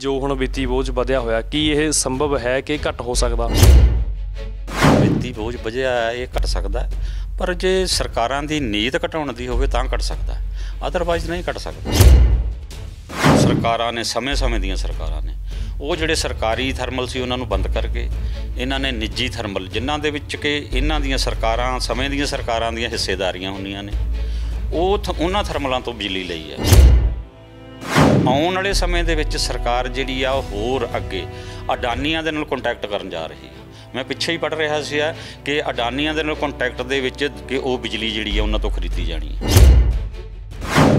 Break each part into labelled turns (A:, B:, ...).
A: ਜੋ ਹੁਣ ਵਿੱਤੀ ਬੋਝ ਵਧਿਆ ਹੋਇਆ ਕੀ ਇਹ ਸੰਭਵ ਹੈ ਕਿ ਘਟ ਹੋ ਸਕਦਾ ਵਿੱਤੀ ਬੋਝ ਵਧਿਆ ਇਹ ਘਟ ਸਕਦਾ ਪਰ ਜੇ ਸਰਕਾਰਾਂ ਦੀ ਨੀਤ ਘਟਾਉਣ ਦੀ ਹੋਵੇ ਤਾਂ ਘਟ ਸਕਦਾ ਅਦਰਵਾਈਜ਼ ਨਹੀਂ ਘਟ ਸਕਦਾ ਸਰਕਾਰਾਂ ਨੇ ਸਮੇਂ-ਸਮੇਂ ਦੀਆਂ ਸਰਕਾਰਾਂ ਨੇ ਉਹ ਜਿਹੜੇ ਸਰਕਾਰੀ ਥਰਮਲ ਸੀ ਉਹਨਾਂ ਨੂੰ ਬੰਦ ਕਰਕੇ ਇਹਨਾਂ ਨੇ ਨਿੱਜੀ ਥਰਮਲ ਜਿਨ੍ਹਾਂ ਦੇ ਵਿੱਚ ਕਿ ਇਹਨਾਂ ਦੀਆਂ ਸਰਕਾਰਾਂ ਸਮੇਂ ਦੀਆਂ ਸਰਕਾਰਾਂ ਦੀਆਂ ਹਿੱਸੇਦਾਰੀਆਂ ਹੁੰਦੀਆਂ ਨੇ ਉਹ ਉਹਨਾਂ ਥਰਮਲਾਂ ਤੋਂ ਬਿਜਲੀ ਲਈ ਹੈ ਆਉਣ ਵਾਲੇ ਸਮੇਂ ਦੇ ਵਿੱਚ ਸਰਕਾਰ ਜਿਹੜੀ ਆ ਉਹ ਹੋਰ ਅੱਗੇ ਅਡਾਨੀਆਂ ਦੇ ਨਾਲ ਕੰਟੈਕਟ ਕਰਨ ਜਾ ਰਹੀ ਹੈ ਮੈਂ ਪਿੱਛੇ ਹੀ ਪੜ ਰਿਹਾ ਸੀ ਕਿ ਅਡਾਨੀਆਂ ਦੇ ਨਾਲ ਕੰਟੈਕਟ ਦੇ ਵਿੱਚ ਕਿ ਉਹ ਬਿਜਲੀ ਜਿਹੜੀ ਆ ਉਹਨਾਂ ਤੋਂ ਖਰੀਦੀ ਜਾਣੀ ਹੈ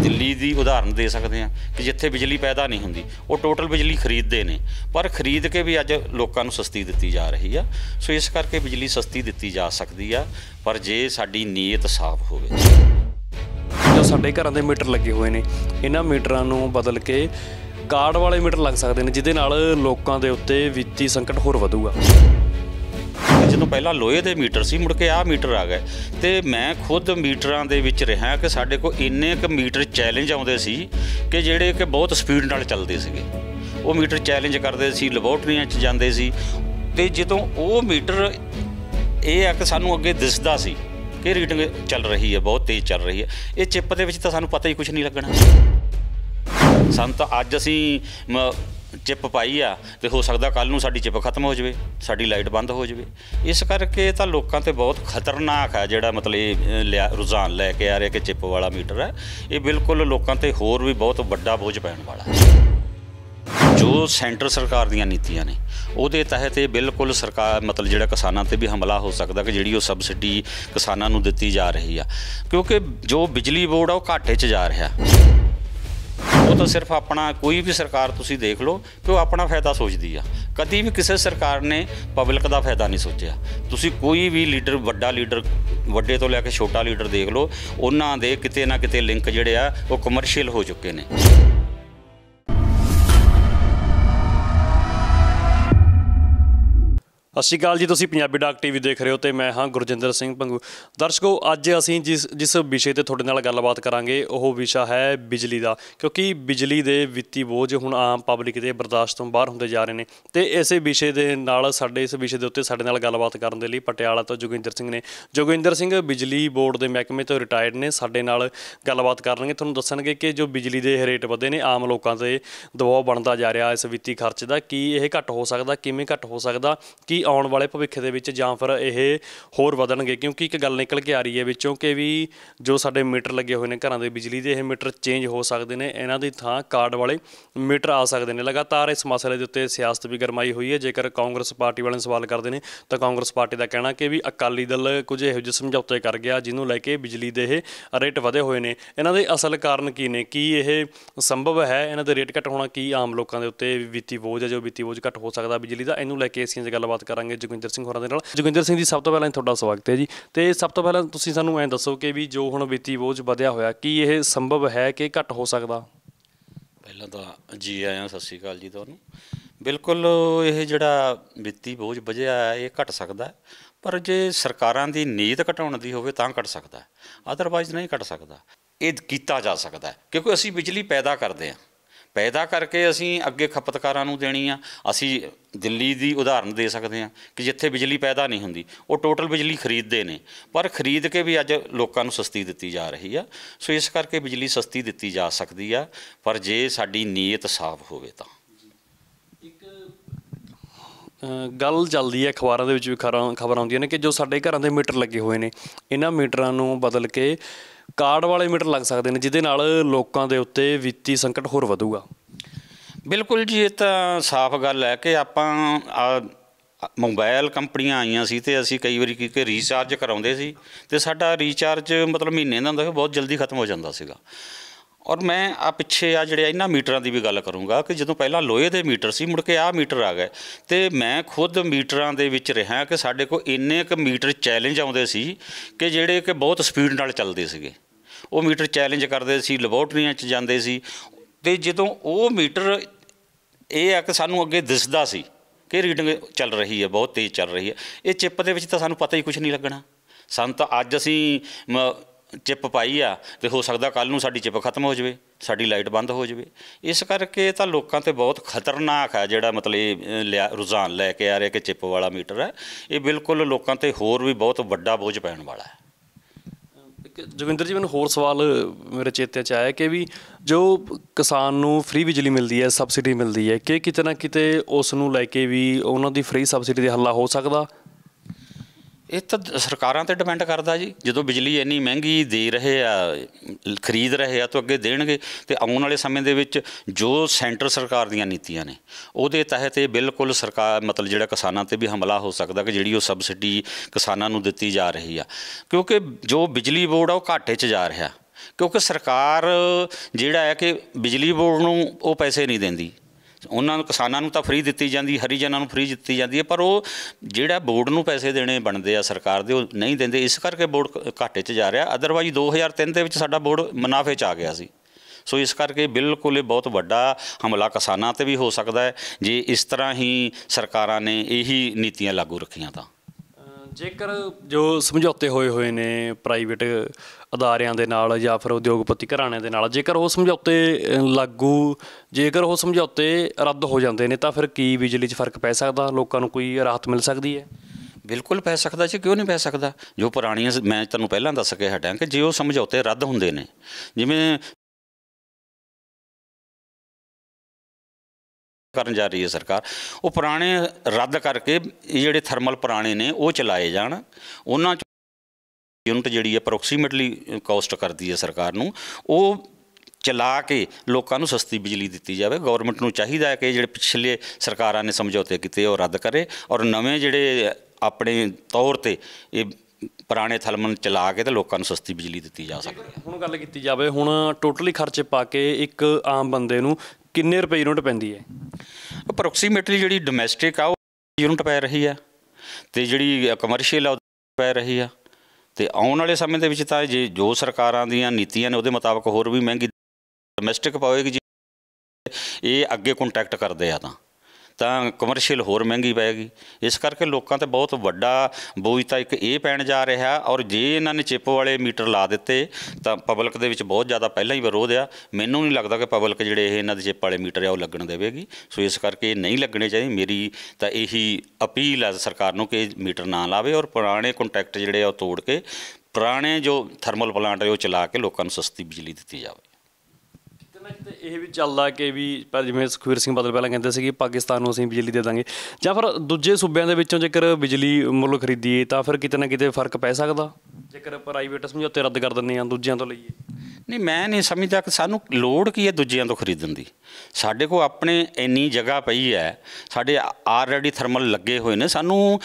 A: ਦਿੱਲੀ ਦੀ ਉਦਾਹਰਨ ਦੇ ਸਕਦੇ ਆ ਕਿ ਜਿੱਥੇ ਬਿਜਲੀ ਪੈਦਾ ਨਹੀਂ ਹੁੰਦੀ ਉਹ ਟੋਟਲ ਬਿਜਲੀ ਖਰੀਦਦੇ ਨੇ ਪਰ ਖਰੀਦ ਕੇ ਵੀ ਅੱਜ ਲੋਕਾਂ ਨੂੰ ਸਸਤੀ ਦਿੱਤੀ ਜਾ ਰਹੀ ਆ ਸੋ ਇਸ ਕਰਕੇ ਬਿਜਲੀ ਸਸਤੀ ਦਿੱਤੀ ਜਾ ਸਕਦੀ ਆ ਪਰ ਜੇ ਸਾਡੀ ਨੀਅਤ ਸਾਫ਼ ਹੋਵੇ
B: ਜੋ ਸਾਡੇ ਘਰਾਂ ਦੇ ਮੀਟਰ ਲੱਗੇ ਹੋਏ ਨੇ ਇਹਨਾਂ ਮੀਟਰਾਂ ਨੂੰ ਬਦਲ ਕੇ ਕਾਰਡ ਵਾਲੇ ਮੀਟਰ ਲੱਗ ਸਕਦੇ ਨੇ ਜਿਹਦੇ ਨਾਲ ਲੋਕਾਂ ਦੇ ਉੱਤੇ ਵਿੱਤੀ ਸੰਕਟ ਹੋਰ ਵਧੂਗਾ
A: ਜਦੋਂ ਪਹਿਲਾਂ ਲੋਹੇ ਦੇ ਮੀਟਰ ਸੀ ਮੁੜ ਕੇ ਆ ਮੀਟਰ ਆ ਗਏ ਤੇ ਮੈਂ ਖੁਦ ਮੀਟਰਾਂ ਦੇ ਵਿੱਚ ਰਿਹਾ ਕਿ ਸਾਡੇ ਕੋਲ ਇੰਨੇ ਕ ਮੀਟਰ ਚੈਲੰਜ ਆਉਂਦੇ ਸੀ ਕਿ ਜਿਹੜੇ ਕਿ ਬਹੁਤ ਸਪੀਡ ਨਾਲ ਚੱਲਦੇ ਸੀਗੇ ਉਹ ਮੀਟਰ ਚੈਲੰਜ ਕਰਦੇ ਸੀ ਲੈਬੋਰਟਰੀਆਂ 'ਚ ਜਾਂਦੇ ਸੀ ਤੇ ਜਦੋਂ ਉਹ ਮੀਟਰ ਇਹ ਆ ਕਿ ਸਾਨੂੰ ਅੱਗੇ ਦਿਸਦਾ ਸੀ ਕਿ ਰੀਡਿੰਗ ਚੱਲ ਰਹੀ ਹੈ ਬਹੁਤ ਤੇਜ਼ ਚੱਲ ਰਹੀ ਹੈ ਇਹ ਚਿਪ ਦੇ ਵਿੱਚ ਤਾਂ ਸਾਨੂੰ ਪਤਾ ਹੀ ਕੁਝ ਨਹੀਂ ਲੱਗਣਾ ਸਾਨੂੰ ਤਾਂ ਅੱਜ ਅਸੀਂ ਚਿਪ ਪਾਈ ਆ ਤੇ ਹੋ ਸਕਦਾ ਕੱਲ ਨੂੰ ਸਾਡੀ ਚਿਪ ਖਤਮ ਹੋ ਜਾਵੇ ਸਾਡੀ ਲਾਈਟ ਬੰਦ ਹੋ ਜਾਵੇ ਇਸ ਕਰਕੇ ਤਾਂ ਲੋਕਾਂ ਤੇ ਬਹੁਤ ਖਤਰਨਾਕ ਆ ਜਿਹੜਾ ਮਤਲਬ ਇਹ ਰੁਝਾਨ ਲੈ ਕੇ ਆ ਰਿਹਾ ਕਿ ਚਿਪ ਵਾਲਾ ਮੀਟਰ ਹੈ ਇਹ ਬਿਲਕੁਲ ਲੋਕਾਂ ਤੇ ਹੋਰ ਵੀ ਬਹੁਤ ਵੱਡਾ ਬੋਝ ਪੈਣ ਵਾਲਾ ਹੈ ਜੋ ਸੈਂਟਰ ਸਰਕਾਰ ਦੀਆਂ ਨੀਤੀਆਂ ਨੇ ਉਹਦੇ ਤਹਿਤ ਇਹ ਬਿਲਕੁਲ ਸਰਕਾਰ ਮਤਲਬ ਜਿਹੜਾ ਕਿਸਾਨਾਂ ਤੇ ਵੀ ਹਮਲਾ ਹੋ ਸਕਦਾ ਕਿ ਜਿਹੜੀ ਉਹ ਸਬਸਿਡੀ ਕਿਸਾਨਾਂ ਨੂੰ ਦਿੱਤੀ ਜਾ ਰਹੀ ਆ ਕਿਉਂਕਿ ਜੋ ਬਿਜਲੀ ਬੋਰਡ ਆ ਉਹ ਘਾਟੇ 'ਚ ਜਾ ਰਿਹਾ ਉਹ ਤਾਂ ਸਿਰਫ ਆਪਣਾ ਕੋਈ ਵੀ ਸਰਕਾਰ ਤੁਸੀਂ ਦੇਖ ਲਓ ਕਿ ਉਹ ਆਪਣਾ ਫਾਇਦਾ ਸੋਚਦੀ ਆ ਕਦੀ ਵੀ ਕਿਸੇ ਸਰਕਾਰ ਨੇ ਪਬਲਿਕ ਦਾ ਫਾਇਦਾ ਨਹੀਂ ਸੋਚਿਆ ਤੁਸੀਂ ਕੋਈ ਵੀ ਲੀਡਰ ਵੱਡਾ ਲੀਡਰ ਵੱਡੇ ਤੋਂ ਲੈ ਕੇ ਛੋਟਾ ਲੀਡਰ ਦੇਖ ਲਓ ਉਹਨਾਂ ਦੇ ਕਿਤੇ ਨਾ ਕਿਤੇ ਲਿੰਕ ਜਿਹੜੇ ਆ ਉਹ ਕਮਰਸ਼ੀਅਲ ਹੋ ਚੁੱਕੇ ਨੇ ਸਤਿ ਸ਼੍ਰੀ ਜੀ ਤੁਸੀਂ ਪੰਜਾਬੀ ਡਾਕ ਟੀਵੀ
B: ਦੇਖ ਰਹੇ ਹੋ ਤੇ ਮੈਂ ਹਾਂ ਗੁਰਜਿੰਦਰ ਸਿੰਘ ਪੰਗੂ ਦਰਸ਼ਕੋ ਅੱਜ ਅਸੀਂ ਜਿਸ ਜਿਸ ਵਿਸ਼ੇ ਤੇ ਤੁਹਾਡੇ ਨਾਲ ਗੱਲਬਾਤ ਕਰਾਂਗੇ ਉਹ ਵਿਸ਼ਾ ਹੈ ਬਿਜਲੀ ਦਾ ਕਿਉਂਕਿ ਬਿਜਲੀ ਦੇ ਵਿੱਤੀ ਬੋਝ ਹੁਣ ਆਮ ਪਬਲਿਕ ਦੇ ਬਰਦਾਸ਼ਤ ਤੋਂ ਬਾਹਰ ਹੁੰਦੇ ਜਾ ਰਹੇ ਨੇ ਤੇ ਇਸੇ ਵਿਸ਼ੇ ਦੇ ਨਾਲ ਸਾਡੇ ਇਸ ਵਿਸ਼ੇ ਦੇ ਉੱਤੇ ਸਾਡੇ ਨਾਲ ਗੱਲਬਾਤ ਕਰਨ ਦੇ ਲਈ ਪਟਿਆਲਾ ਤੋਂ ਜੋਗਿੰਦਰ ਸਿੰਘ ਨੇ ਜੋਗਿੰਦਰ ਸਿੰਘ ਬਿਜਲੀ ਬੋਰਡ ਦੇ ਮਹਿਕਮੇ ਤੋਂ ਰਿਟਾਇਰਡ ਨੇ ਸਾਡੇ ਨਾਲ ਗੱਲਬਾਤ ਕਰਨਗੇ ਤੁਹਾਨੂੰ ਦੱਸਣਗੇ ਕਿ ਜੋ ਬਿਜਲੀ ਦੇ ਰੇਟ ਵਧੇ ਨੇ ਆਮ ਲੋਕਾਂ ਤੇ ਦਬਾਅ ਬਣਦਾ ਜਾ ਰਿਹਾ ਇਸ ਵਿੱਤੀ ਖਰਚ ਦਾ ਕੀ ਇਹ ਘੱਟ ਹੋ ਸਕਦਾ ਕਿਵੇਂ ਘੱਟ ਹੋ ਸਕਦਾ ਕਿ ਵੀ ਆਉਣ ਵਾਲੇ ਭਵਿੱਖ ਦੇ ਵਿੱਚ ਜਾਂ ਫਿਰ ਇਹ ਹੋਰ ਵਧਣਗੇ ਕਿਉਂਕਿ ਇੱਕ ਗੱਲ ਨਿਕਲ ਕੇ ਆ ਰਹੀ ਹੈ ਵਿੱਚੋਂ ਕਿ ਵੀ ਜੋ ਸਾਡੇ ਮੀਟਰ ਲੱਗੇ ਹੋਏ ਨੇ ਘਰਾਂ ਦੇ ਬਿਜਲੀ ਦੇ ਇਹ ਮੀਟਰ ਚੇਂਜ ਹੋ ਸਕਦੇ ਨੇ ਇਹਨਾਂ ਦੀ ਥਾਂ ਕਾਰਡ ਵਾਲੇ ਮੀਟਰ ਆ ਸਕਦੇ ਨੇ ਲਗਾਤਾਰ ਇਸ ਮਸਲੇ ਦੇ ਉੱਤੇ ਸਿਆਸਤ ਵੀ ਗਰਮਾਈ ਹੋਈ ਹੈ ਜੇਕਰ ਕਾਂਗਰਸ ਪਾਰਟੀ ਵਾਲੇ ਸਵਾਲ ਕਰਦੇ ਨੇ ਤਾਂ ਕਾਂਗਰਸ ਪਾਰਟੀ ਦਾ ਕਹਿਣਾ ਕਿ ਵੀ ਅਕਾਲੀ ਦਲ ਕੁਝ ਇਹੋ ਜਿਹੇ ਸਮਝੌਤੇ ਕਰ ਗਿਆ ਜਿਹਨੂੰ ਲੈ ਕੇ ਬਿਜਲੀ ਦੇ ਇਹ ਰੇਟ ਵਧੇ ਹੋਏ ਨੇ ਇਹਨਾਂ ਦੇ ਅਸਲ ਕਾਰਨ ਕੀ ਨੇ ਕੀ ਇਹ ਸੰਭਵ ਹੈ ਇਹਨਾਂ ਦੇ ਰੇਟ ਘਟ ਹੋਣਾ ਕੀ ਆਮ ਲੋਕਾਂ ਦੇ ਉੱਤੇ ਵਿੱਤੀ ਬੋਝ ਹੈ ਜੋ ਵਿੱਤੀ ਬੋਝ ਘਟ ਹੋ ਸਕਦਾ ਬਿਜਲੀ ਦਾ ਇਹਨੂੰ ਲੈ ਕੇ ਅਸੀਂ ਗੱਲਬਾਤ ਕਰਾਂਗੇ ਜੋਗਿੰਦਰ ਸਿੰਘ ਹੋਰਾਂ ਦੇ ਨਾਲ ਜੋਗਿੰਦਰ ਸਿੰਘ ਜੀ ਸਭ ਤੋਂ ਪਹਿਲਾਂ ਤੁਹਾਡਾ ਸਵਾਗਤ ਹੈ ਜੀ ਤੇ ਸਭ ਤੋਂ ਪਹਿਲਾਂ ਤੁਸੀਂ ਸਾਨੂੰ ਐਂ ਦੱਸੋ ਕਿ ਵੀ ਜੋ ਹੁਣ ਵਿੱਤੀ ਬੋਝ ਵਧਿਆ ਹੋਇਆ ਕੀ ਇਹ ਸੰਭਵ ਹੈ ਕਿ ਘਟ ਹੋ ਸਕਦਾ
A: ਪਹਿਲਾਂ ਤਾਂ ਜੀ ਆਇਆਂ ਸਤਿ ਸ਼੍ਰੀ ਅਕਾਲ ਜੀ ਤੁਹਾਨੂੰ ਬਿਲਕੁਲ ਇਹ ਜਿਹੜਾ ਵਿੱਤੀ ਬੋਝ ਵਧਿਆ ਇਹ ਘਟ ਸਕਦਾ ਪਰ ਜੇ ਸਰਕਾਰਾਂ ਦੀ ਨੀਤ ਘਟਾਉਣ ਦੀ ਹੋਵੇ ਤਾਂ ਘਟ ਸਕਦਾ ਅਦਰਵਾਈਜ਼ ਨਹੀਂ ਘਟ ਸਕਦਾ ਇਹ ਕੀਤਾ ਜਾ ਸਕਦਾ ਕਿਉਂਕਿ ਅਸੀਂ ਬਿਜਲੀ ਪੈਦਾ ਕਰਦੇ ਹਾਂ ਪੈਦਾ ਕਰਕੇ ਅਸੀਂ ਅੱਗੇ ਖਪਤਕਾਰਾਂ ਨੂੰ ਦੇਣੀ ਆ ਅਸੀਂ ਦਿੱਲੀ ਦੀ ਉਦਾਹਰਨ ਦੇ ਸਕਦੇ ਆ ਕਿ ਜਿੱਥੇ ਬਿਜਲੀ ਪੈਦਾ ਨਹੀਂ ਹੁੰਦੀ ਉਹ ਟੋਟਲ ਬਿਜਲੀ ਖਰੀਦਦੇ ਨੇ ਪਰ ਖਰੀਦ ਕੇ ਵੀ ਅੱਜ ਲੋਕਾਂ ਨੂੰ ਸਸਤੀ ਦਿੱਤੀ ਜਾ ਰਹੀ ਆ ਸੋ ਇਸ ਕਰਕੇ ਬਿਜਲੀ ਸਸਤੀ ਦਿੱਤੀ ਜਾ ਸਕਦੀ ਆ ਪਰ ਜੇ ਸਾਡੀ ਨੀਅਤ ਸਾਫ਼ ਹੋਵੇ ਤਾਂ
B: ਗੱਲ ਚੱਲਦੀ ਹੈ ਅਖਬਾਰਾਂ ਦੇ ਵਿੱਚ ਵੀ ਖਬਰਾਂ ਆਉਂਦੀਆਂ ਨੇ ਕਿ ਜੋ ਸਾਡੇ ਘਰਾਂ ਦੇ ਮੀਟਰ ਲੱਗੇ ਹੋਏ ਨੇ ਇਹਨਾਂ ਮੀਟਰਾਂ ਨੂੰ ਬਦਲ ਕੇ ਕਾਰਡ ਵਾਲੇ ਮੀਟਰ ਲੱਗ ਸਕਦੇ ਨੇ ਜਿਹਦੇ ਨਾਲ ਲੋਕਾਂ ਦੇ ਉੱਤੇ ਵਿੱਤੀ ਸੰਕਟ ਹੋਰ ਵਧੂਗਾ
A: ਬਿਲਕੁਲ ਜੀ ਇਹ ਤਾਂ ਸਾਫ਼ ਗੱਲ ਹੈ ਕਿ ਆਪਾਂ ਮੋਬਾਈਲ ਕੰਪਨੀਆਂ ਆਈਆਂ ਸੀ ਤੇ ਅਸੀਂ ਕਈ ਵਾਰੀ ਕਿ ਰੀਚਾਰਜ ਕਰਾਉਂਦੇ ਸੀ ਤੇ ਸਾਡਾ ਰੀਚਾਰਜ ਮਤਲਬ ਮਹੀਨੇ ਦਾ ਹੁੰਦਾ ਸੀ ਬਹੁਤ ਜਲਦੀ ਖਤਮ ਹੋ ਜਾਂਦਾ ਸੀਗਾ ਔਰ ਮੈਂ ਆ ਪਿੱਛੇ ਆ ਜਿਹੜੇ ਇਹਨਾਂ ਮੀਟਰਾਂ ਦੀ ਵੀ ਗੱਲ ਕਰੂੰਗਾ ਕਿ ਜਦੋਂ ਪਹਿਲਾਂ ਲੋਹੇ ਦੇ ਮੀਟਰ ਸੀ ਮੁੜ ਕੇ ਆ ਮੀਟਰ ਆ ਗਏ ਤੇ ਮੈਂ ਖੁਦ ਮੀਟਰਾਂ ਦੇ ਵਿੱਚ ਰਿਹਾ ਕਿ ਸਾਡੇ ਕੋਲ ਇੰਨੇ ਕ ਮੀਟਰ ਚੈਲੰਜ ਆਉਂਦੇ ਸੀ ਕਿ ਜਿਹੜੇ ਕਿ ਬਹੁਤ ਸਪੀਡ ਨਾਲ ਚੱਲਦੇ ਸੀਗੇ ਉਹ ਮੀਟਰ ਚੈਲੰਜ ਕਰਦੇ ਸੀ ਲੈਬੋਰਟਰੀਆਂ 'ਚ ਜਾਂਦੇ ਸੀ ਤੇ ਜਦੋਂ ਉਹ ਮੀਟਰ ਇਹ ਆ ਕਿ ਸਾਨੂੰ ਅੱਗੇ ਦਿਸਦਾ ਸੀ ਕਿ ਰੀਡਿੰਗ ਚੱਲ ਰਹੀ ਹੈ ਬਹੁਤ ਤੇਜ਼ ਚੱਲ ਰਹੀ ਹੈ ਇਹ ਚਿਪ ਦੇ ਵਿੱਚ ਤਾਂ ਸਾਨੂੰ ਪਤਾ ਹੀ ਕੁਝ ਨਹੀਂ ਲੱਗਣਾ ਸਾਨੂੰ ਤਾਂ ਅੱਜ ਅਸੀਂ ਚਿਪ ਪਾਈ ਆ ਤੇ ਹੋ ਸਕਦਾ ਕੱਲ ਨੂੰ ਸਾਡੀ ਚਿਪ ਖਤਮ ਹੋ ਜਾਵੇ ਸਾਡੀ ਲਾਈਟ ਬੰਦ ਹੋ ਜਾਵੇ ਇਸ ਕਰਕੇ ਤਾਂ ਲੋਕਾਂ ਤੇ ਬਹੁਤ ਖਤਰਨਾਕ ਆ ਜਿਹੜਾ ਮਤਲਬ ਇਹ ਰੁਝਾਨ ਲੈ ਕੇ ਆ ਰਿਹਾ ਕਿ ਚਿਪ ਵਾਲਾ ਮੀਟਰ ਹੈ ਇਹ ਬਿਲਕੁਲ ਲੋਕਾਂ ਤੇ ਹੋਰ ਵੀ ਬਹੁਤ ਵੱਡਾ ਬੋਝ ਪੈਣ ਵਾਲਾ ਹੈ
B: ਜੋਗਿੰਦਰ ਜੀ ਮੈਨੂੰ ਹੋਰ ਸਵਾਲ ਮੇਰੇ ਚੇਤੇ 'ਚ ਆਇਆ ਕਿ ਵੀ ਜੋ ਕਿਸਾਨ ਨੂੰ ਫ੍ਰੀ ਬਿਜਲੀ ਮਿਲਦੀ ਹੈ ਸਬਸਿਡੀ ਮਿਲਦੀ ਹੈ ਕਿ ਕਿਤੇ ਨਾ ਕਿਤੇ ਉਸ ਨੂੰ ਲੈ ਕੇ ਵੀ ਉਹਨਾਂ ਦੀ ਫ੍ਰੀ ਸਬਸਿਡੀ ਦੇ ਹੱਲਾ ਹੋ ਸਕਦਾ
A: ਇਹ ਤਾਂ ਸਰਕਾਰਾਂ ਤੇ ਡਿਪੈਂਡ ਕਰਦਾ ਜੀ ਜਦੋਂ ਬਿਜਲੀ ਇੰਨੀ ਮਹਿੰਗੀ ਦੇ ਰਹੇ ਆ ਖਰੀਦ ਰਹੇ ਆ ਤਾਂ ਅੱਗੇ ਦੇਣਗੇ ਤੇ ਆਉਣ ਵਾਲੇ ਸਮੇਂ ਦੇ ਵਿੱਚ ਜੋ ਸੈਂਟਰ ਸਰਕਾਰ ਦੀਆਂ ਨੀਤੀਆਂ ਨੇ ਉਹਦੇ ਤਹਿਤ ਇਹ ਬਿਲਕੁਲ ਸਰਕਾਰ ਮਤਲਬ ਜਿਹੜਾ ਕਿਸਾਨਾਂ ਤੇ ਵੀ ਹਮਲਾ ਹੋ ਸਕਦਾ ਕਿ ਜਿਹੜੀ ਉਹ ਸਬਸਿਡੀ ਕਿਸਾਨਾਂ ਨੂੰ ਦਿੱਤੀ ਜਾ ਰਹੀ ਆ ਕਿਉਂਕਿ ਜੋ ਬਿਜਲੀ ਬੋਰਡ ਆ ਉਹ ਘਾਟੇ 'ਚ ਜਾ ਰਿਹਾ ਕਿਉਂਕਿ ਸਰਕਾਰ ਜਿਹੜਾ ਹੈ ਕਿ ਬਿਜਲੀ ਬੋਰਡ ਨੂੰ ਉਹ ਪੈਸੇ ਨਹੀਂ ਦਿੰਦੀ ਉਹਨਾਂ ਨੂੰ ਕਿਸਾਨਾਂ ਨੂੰ ਤਾਂ ਫ੍ਰੀ ਦਿੱਤੀ ਜਾਂਦੀ ਹਰੀਜਨਾਂ ਨੂੰ ਫ੍ਰੀ ਦਿੱਤੀ ਜਾਂਦੀ ਹੈ ਪਰ ਉਹ ਜਿਹੜਾ ਬੋਰਡ ਨੂੰ ਪੈਸੇ ਦੇਣੇ ਬਣਦੇ ਆ ਸਰਕਾਰ ਦੇ ਉਹ ਨਹੀਂ ਦਿੰਦੇ ਇਸ ਕਰਕੇ ਬੋਰਡ ਘਾਟੇ 'ਚ ਜਾ ਰਿਹਾ ਅਦਰਵਾਈਜ਼ 2003 ਦੇ ਵਿੱਚ ਸਾਡਾ ਬੋਰਡ ਮੁਨਾਫੇ 'ਚ ਆ ਗਿਆ ਸੀ ਸੋ ਇਸ ਕਰਕੇ ਬਿਲਕੁਲ ਇਹ ਬਹੁਤ ਵੱਡਾ ਹਮਲਾ ਕਿਸਾਨਾਂ ਤੇ ਵੀ ਹੋ ਸਕਦਾ ਹੈ ਜੇ ਇਸ ਤਰ੍ਹਾਂ ਹੀ ਸਰਕਾਰਾਂ ਨੇ ਇਹੀ ਨੀਤੀਆਂ ਲਾਗੂ ਰੱਖੀਆਂ ਤਾਂ
B: ਜੇਕਰ ਜੋ ਸਮਝੌਤੇ ਹੋਏ ਹੋਏ ਨੇ ਪ੍ਰਾਈਵੇਟ ਅਦਾਰਿਆਂ ਦੇ ਨਾਲ ਜਾਂ ਫਿਰ ਉਦਯੋਗਪਤੀ ਘਰਾਣਿਆਂ ਦੇ ਨਾਲ ਜੇਕਰ ਉਹ ਸਮਝੌਤੇ ਲਾਗੂ ਜੇਕਰ ਉਹ ਸਮਝੌਤੇ ਰੱਦ ਹੋ
A: ਜਾਂਦੇ ਨੇ ਤਾਂ ਫਿਰ ਕੀ ਬਿਜਲੀ 'ਚ ਫਰਕ ਪੈ ਸਕਦਾ ਲੋਕਾਂ ਨੂੰ ਕੋਈ ਰਾਹਤ ਮਿਲ ਸਕਦੀ ਹੈ ਬਿਲਕੁਲ ਪੈ ਸਕਦਾ ਜੀ ਕਿਉਂ ਨਹੀਂ ਪੈ ਸਕਦਾ ਜੋ ਪੁਰਾਣੀਆਂ ਮੈਂ ਤੁਹਾਨੂੰ ਪਹਿਲਾਂ ਦੱਸ ਕੇ ਹਟਾਂ ਕਿ ਜੇ ਉਹ ਸਮਝੌਤੇ ਰੱਦ ਹੁੰਦੇ ਨੇ ਜਿਵੇਂ ਕਰਨ ਜਾ ਰਹੀ ਹੈ ਸਰਕਾਰ ਉਹ ਪੁਰਾਣੇ ਰੱਦ ਕਰਕੇ ਇਹ ਜਿਹੜੇ ਥਰਮਲ ਪੁਰਾਣੇ ਨੇ ਉਹ ਚਲਾਏ ਜਾਣ ਉਹਨਾਂ ਚ ਯੂਨਿਟ ਜਿਹੜੀ ਹੈ ਅਪਰੋਕਸੀਮੇਟਲੀ ਕਾਸਟ ਕਰਦੀ ਹੈ ਸਰਕਾਰ ਨੂੰ ਉਹ ਚਲਾ ਕੇ ਲੋਕਾਂ ਨੂੰ ਸਸਤੀ ਬਿਜਲੀ ਦਿੱਤੀ ਜਾਵੇ ਗਵਰਨਮੈਂਟ ਨੂੰ ਚਾਹੀਦਾ ਹੈ ਕਿ ਜਿਹੜੇ ਪਿਛਲੇ ਸਰਕਾਰਾਂ ਨੇ ਸਮਝੌਤੇ ਕੀਤੇ ਉਹ ਰੱਦ ਕਰੇ ਔਰ ਨਵੇਂ ਜਿਹੜੇ ਆਪਣੇ ਤੌਰ ਤੇ ਇਹ ਪੁਰਾਣੇ ਥਲਮਨ ਚਲਾ ਕੇ ਤੇ ਲੋਕਾਂ ਨੂੰ ਸਸਤੀ ਬਿਜਲੀ ਦਿੱਤੀ ਜਾ ਸਕਦੀ ਹੈ
B: ਹੁਣ ਗੱਲ ਕੀਤੀ ਜਾਵੇ
A: ਹੁਣ ਟੋਟਲੀ ਖਰਚੇ ਪਾ ਕੇ ਇੱਕ ਆਮ ਬੰਦੇ ਨੂੰ ਕਿੰਨੇ ਰੁਪਏ ਯੂਨਿਟ ਪੈਂਦੀ ਹੈ ਅਪਰੋਕਸੀਮੇਟਲੀ ਜਿਹੜੀ ਡੋਮੈਸਟਿਕ ਆ ਉਹ ਯੂਨਿਟ ਪੈ ਰਹੀ ਆ ਤੇ ਜਿਹੜੀ ਕਮਰਸ਼ੀਅਲ ਆ ਉਹ ਪੈ ਰਹੀ ਆ ਤੇ ਆਉਣ ਵਾਲੇ ਸਮੇਂ ਦੇ ਵਿੱਚ ਤਾਂ ਜੇ ਜੋ ਸਰਕਾਰਾਂ ਦੀਆਂ ਨੀਤੀਆਂ ਨੇ ਉਹਦੇ ਮੁਤਾਬਕ ਹੋਰ ਵੀ ਮਹਿੰਗੀ ਡੋਮੈਸਟਿਕ ਪਾਵੇਗੀ ਜੀ ਇਹ ਅੱਗੇ ਕੰਟੈਕਟ ਕਰਦੇ ਆ ਤਾਂ ਤਾਂ ਕਮਰਸ਼ੀਅਲ ਹੋਰ ਮਹਿੰਗੀ ਪੈਗੀ ਇਸ ਕਰਕੇ ਲੋਕਾਂ ਤੇ ਬਹੁਤ ਵੱਡਾ ਬੋਝ ਤਾਂ ਇੱਕ ਇਹ ਪੈਣ ਜਾ ਰਿਹਾ ਔਰ ਜੇ ਇਹਨਾਂ ਨੇ ਚਿਪ ਵਾਲੇ ਮੀਟਰ ਲਾ ਦਿੱਤੇ ਤਾਂ ਪਬਲਿਕ ਦੇ ਵਿੱਚ ਬਹੁਤ ਜ਼ਿਆਦਾ ਪਹਿਲਾਂ ਹੀ ਵਿਰੋਧ ਆ ਮੈਨੂੰ ਨਹੀਂ ਲੱਗਦਾ ਕਿ ਪਬਲਿਕ ਜਿਹੜੇ ਇਹ ਇਹਨਾਂ ਦੇ ਚਿਪ ਵਾਲੇ ਮੀਟਰ ਆ ਉਹ ਲੱਗਣ ਦੇਵੇਗੀ ਸੋ ਇਸ ਕਰਕੇ ਨਹੀਂ ਲੱਗਣੇ ਚਾਹੀਦੇ ਮੇਰੀ ਤਾਂ ਇਹੀ ਅਪੀਲ ਹੈ ਸਰਕਾਰ ਨੂੰ ਕਿ ਮੀਟਰ ਨਾ ਲਾਵੇ ਔਰ ਪੁਰਾਣੇ ਕੰਟੈਕਟ ਜਿਹੜੇ ਆ ਉਹ ਤੋੜ ਕੇ ਪੁਰਾਣੇ ਜੋ ਥਰਮਲ ਪਲਾਂਟ ਹੈ ਉਹ ਚਲਾ ਕੇ ਲੋਕਾਂ ਨੂੰ ਸਸਤੀ ਬਿਜਲੀ ਦਿੱਤੀ ਜਾਵੇ
B: ਨਾ ਇਹ ਵੀ ਚੱਲਦਾ ਕਿ ਵੀ ਪਰ ਜਿਵੇਂ ਸੁਖਵੀਰ ਸਿੰਘ ਬਦਲ ਪਹਿਲਾਂ ਕਹਿੰਦੇ ਸੀ ਕਿ ਪਾਕਿਸਤਾਨ ਨੂੰ ਅਸੀਂ ਬਿਜਲੀ ਦੇ ਦਾਂਗੇ ਜਾਂ ਫਿਰ ਦੂਜੇ ਸੂਬਿਆਂ ਦੇ ਵਿੱਚੋਂ ਜੇਕਰ ਬਿਜਲੀ ਮੁੱਲ ਖਰੀਦੀਏ ਤਾਂ ਫਿਰ ਕਿਤੇ ਨਾ ਕਿਤੇ ਫਰਕ ਪੈ ਸਕਦਾ
A: ਜੇਕਰ ਪ੍ਰਾਈਵੇਟ ਸਮਝੌਤੇ ਰੱਦ ਕਰ ਦਿੰਨੇ ਆ ਦੂਜਿਆਂ ਤੋਂ ਲਈਏ ਨਹੀਂ ਮੈਂ ਨਹੀਂ ਸਮਝਦਾ ਕਿ ਸਾਨੂੰ ਲੋੜ ਕੀ ਹੈ ਦੂਜਿਆਂ ਤੋਂ ਖਰੀਦਣ ਦੀ ਸਾਡੇ ਕੋਲ ਆਪਣੇ ਇੰਨੀ ਜਗ੍ਹਾ ਪਈ ਹੈ ਸਾਡੇ ਆਲਰੇਡੀ ਥਰਮਲ ਲੱਗੇ ਹੋਏ ਨੇ ਸਾਨੂੰ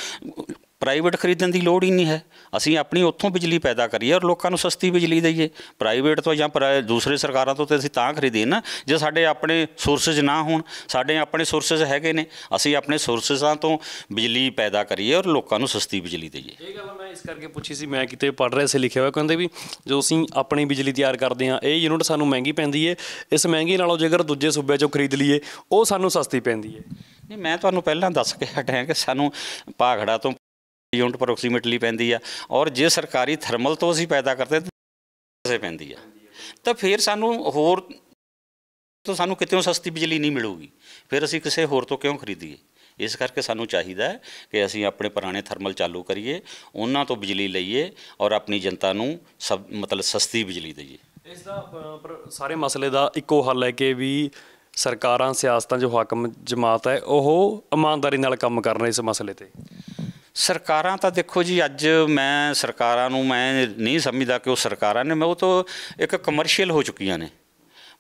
A: ਪ੍ਰਾਈਵੇਟ ਖਰੀਦਣ ਦੀ ਲੋੜ ਹੀ ਨਹੀਂ ਹੈ ਅਸੀਂ ਆਪਣੀ ਉੱਥੋਂ ਬਿਜਲੀ ਪੈਦਾ ਕਰੀਏ ਔਰ ਲੋਕਾਂ ਨੂੰ ਸਸਤੀ ਬਿਜਲੀ ਦਈਏ ਪ੍ਰਾਈਵੇਟ ਤੋਂ ਜਾਂ ਦੂਸਰੇ ਸਰਕਾਰਾਂ ਤੋਂ ਤੇ ਅਸੀਂ ਤਾਂ ਖਰੀਦੀਏ ਨਾ ਜੇ ਸਾਡੇ ਆਪਣੇ ਸੋਰਸਸ ਨਾ ਹੋਣ ਸਾਡੇ ਆਪਣੇ ਸੋਰਸਸ ਹੈਗੇ ਨੇ ਅਸੀਂ ਆਪਣੇ ਸੋਰਸਸਾਂ ਤੋਂ ਬਿਜਲੀ ਪੈਦਾ ਕਰੀਏ ਔਰ ਲੋਕਾਂ ਨੂੰ ਸਸਤੀ ਬਿਜਲੀ ਦਈਏ ਇਹ
B: ਗੱਲ ਮੈਂ ਇਸ ਕਰਕੇ ਪੁੱਛੀ ਸੀ ਮੈਂ ਕਿਤੇ ਪੜ ਰਿਹਾ ਸੀ ਲਿਖਿਆ ਹੋਇਆ ਕਹਿੰਦੇ ਵੀ ਜੋ ਅਸੀਂ ਆਪਣੀ ਬਿਜਲੀ ਤਿਆਰ ਕਰਦੇ ਹਾਂ ਇਹ ਯੂਨਿਟ ਸਾਨੂੰ ਮਹਿੰਗੀ ਪੈਂਦੀ ਏ ਇਸ ਮਹਿੰਗੀ ਨਾਲੋਂ ਜੇਕਰ ਦੂਜੇ ਸੂਬੇ ਚੋਂ ਖਰੀਦ ਲਈਏ ਉਹ ਸਾਨੂੰ ਸਸਤੀ ਪੈਂਦੀ
A: ਏ ਨਹੀਂ ਮੈਂ ਤੁਹਾਨੂੰ ਪਹਿਲਾਂ ਦੱਸ ਕੇ ਹਟਿਆ ਕਿ ਸਾਨੂੰ ਪਾਖੜਾ ਤੋਂ ਯੂਨਿਟ ਅਪਰੋਕਸੀਮੇਟਲੀ ਪੈਂਦੀ ਆ ਔਰ ਜੇ ਸਰਕਾਰੀ ਥਰਮਲ ਤੋਂ ਅਸੀਂ ਪੈਦਾ ਕਰਦੇ ਤਾਂ ਪੈਂਦੀ ਆ ਤਾਂ ਫਿਰ ਸਾਨੂੰ ਹੋਰ ਤੋਂ ਸਾਨੂੰ ਕਿਤੇੋਂ ਸਸਤੀ ਬਿਜਲੀ ਨਹੀਂ ਮਿਲੂਗੀ ਫਿਰ ਅਸੀਂ ਕਿਸੇ ਹੋਰ ਤੋਂ ਕਿਉਂ ਖਰੀਦੀਏ ਇਸ ਕਰਕੇ ਸਾਨੂੰ ਚਾਹੀਦਾ ਹੈ ਕਿ ਅਸੀਂ ਆਪਣੇ ਪੁਰਾਣੇ ਥਰਮਲ ਚਾਲੂ ਕਰੀਏ ਉਹਨਾਂ ਤੋਂ ਬਿਜਲੀ ਲਈਏ ਔਰ ਆਪਣੀ ਜਨਤਾ ਨੂੰ ਸਭ ਮਤਲਬ ਸਸਤੀ ਬਿਜਲੀ ਦਈਏ
B: ਇਸ ਦਾ ਸਾਰੇ ਮਸਲੇ ਦਾ ਇੱਕੋ ਹੱਲ ਹੈ ਕਿ ਵੀ ਸਰਕਾਰਾਂ ਸਿਆਸਤਾਂ ਜੋ ਹਾਕਮ ਜਮਾਤ
A: ਹੈ ਉਹ ਇਮਾਨਦਾਰੀ ਨਾਲ ਕੰਮ ਕਰਨ ਇਸ ਮਸਲੇ ਤੇ ਸਰਕਾਰਾਂ ਤਾਂ ਦੇਖੋ ਜੀ ਅੱਜ ਮੈਂ ਸਰਕਾਰਾਂ ਨੂੰ ਮੈਂ ਨਹੀਂ ਸਮਝਦਾ ਕਿ ਉਹ ਸਰਕਾਰਾਂ ਨੇ ਮੈਂ ਉਹ ਤਾਂ ਇੱਕ ਕਮਰਸ਼ੀਅਲ ਹੋ ਚੁੱਕੀਆਂ ਨੇ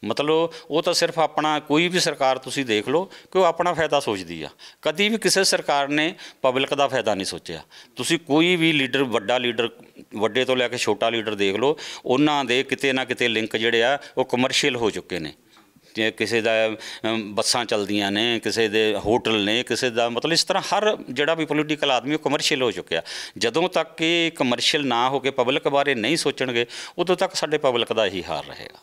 A: ਮਤਲਬ ਉਹ ਤਾਂ ਸਿਰਫ ਆਪਣਾ ਕੋਈ ਵੀ ਸਰਕਾਰ ਤੁਸੀਂ ਦੇਖ ਲਓ ਕਿ ਉਹ ਆਪਣਾ ਫਾਇਦਾ ਸੋਚਦੀ ਆ ਕਦੀ ਵੀ ਕਿਸੇ ਸਰਕਾਰ ਨੇ ਪਬਲਿਕ ਦਾ ਫਾਇਦਾ ਨਹੀਂ ਸੋਚਿਆ ਤੁਸੀਂ ਕੋਈ ਵੀ ਲੀਡਰ ਵੱਡਾ ਲੀਡਰ ਵੱਡੇ ਤੋਂ ਲੈ ਕੇ ਛੋਟਾ ਲੀਡਰ ਦੇਖ ਲਓ ਉਹਨਾਂ ਦੇ ਕਿਤੇ ਨਾ ਕਿਤੇ ਲਿੰਕ ਜਿਹੜੇ ਆ ਉਹ ਕਮਰਸ਼ੀਅਲ ਹੋ ਚੁੱਕੇ ਨੇ ਕਿਸੇ ਦਾ ਬੱਸਾਂ ਚਲਦੀਆਂ ਨੇ ਕਿਸੇ ਦੇ ਹੋਟਲ ਨੇ ਕਿਸੇ ਦਾ ਮਤਲਬ ਇਸ ਤਰ੍ਹਾਂ ਹਰ ਜਿਹੜਾ ਵੀ ਪੋਲੀਟੀਕਲ ਆਦਮੀ ਉਹ ਕਮਰਸ਼ੀਅਲ ਹੋ ਚੁੱਕਿਆ ਜਦੋਂ ਤੱਕ ਕਿ ਕਮਰਸ਼ੀਅਲ ਨਾ ਹੋ ਕੇ ਪਬਲਿਕ ਬਾਰੇ ਨਹੀਂ ਸੋਚਣਗੇ ਉਦੋਂ ਤੱਕ ਸਾਡੇ ਪਬਲਿਕ ਦਾ ਹੀ ਹਾਰ ਰਹੇਗਾ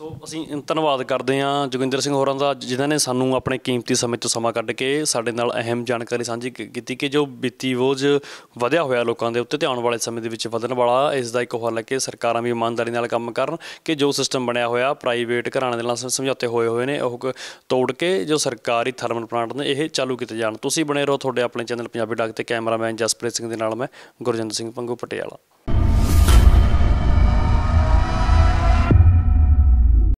B: ਸੋ ਅਸੀਂ ਧੰਨਵਾਦ ਕਰਦੇ ਹਾਂ ਜੋਗਿੰਦਰ ਸਿੰਘ ਹੋਰਾਂ ਦਾ ਜਿਨ੍ਹਾਂ ਨੇ ਸਾਨੂੰ ਆਪਣੇ ਕੀਮਤੀ ਸਮੇਂ ਤੋਂ ਸਮਾਂ ਕੱਢ ਕੇ ਸਾਡੇ ਨਾਲ ਅਹਿਮ ਜਾਣਕਾਰੀ ਸਾਂਝੀ ਕੀਤੀ ਕਿ ਜੋ ਵਿੱਤੀ ਬੋਝ ਵਧਿਆ ਹੋਇਆ ਲੋਕਾਂ ਦੇ ਉੱਤੇ ਤੇ ਆਉਣ ਵਾਲੇ ਸਮੇਂ ਦੇ ਵਿੱਚ ਵਧਣ ਵਾਲਾ ਇਸ ਦਾ ਇੱਕ ਹੱਲ ਹੈ ਕਿ ਸਰਕਾਰਾਂ ਵੀ ਇਮਾਨਦਾਰੀ ਨਾਲ ਕੰਮ ਕਰਨ ਕਿ ਜੋ ਸਿਸਟਮ ਬਣਿਆ ਹੋਇਆ ਪ੍ਰਾਈਵੇਟ ਘਰਾਣੇ ਦੇ ਨਾਲ ਸਮਝੌਤੇ ਹੋਏ ਹੋਏ ਨੇ ਉਹ ਤੋੜ ਕੇ ਜੋ ਸਰਕਾਰੀ ਥਰਮਲ ਪਲਾਂਟ ਨੇ ਇਹ ਚਾਲੂ ਕੀਤੇ ਜਾਣ ਤੁਸੀਂ ਬਣੇ ਰਹੋ ਤੁਹਾਡੇ ਆਪਣੇ ਚੈਨਲ ਪੰਜਾਬੀ ਡਾਕ ਤੇ ਕੈਮਰਾਮੈਨ ਜਸਪ੍ਰੀਤ ਸਿੰਘ ਦੇ ਨਾਲ ਮੈਂ ਗੁਰਜਿੰਦਰ ਸਿੰਘ ਪੰਗੂ ਪਟਿਆਲਾ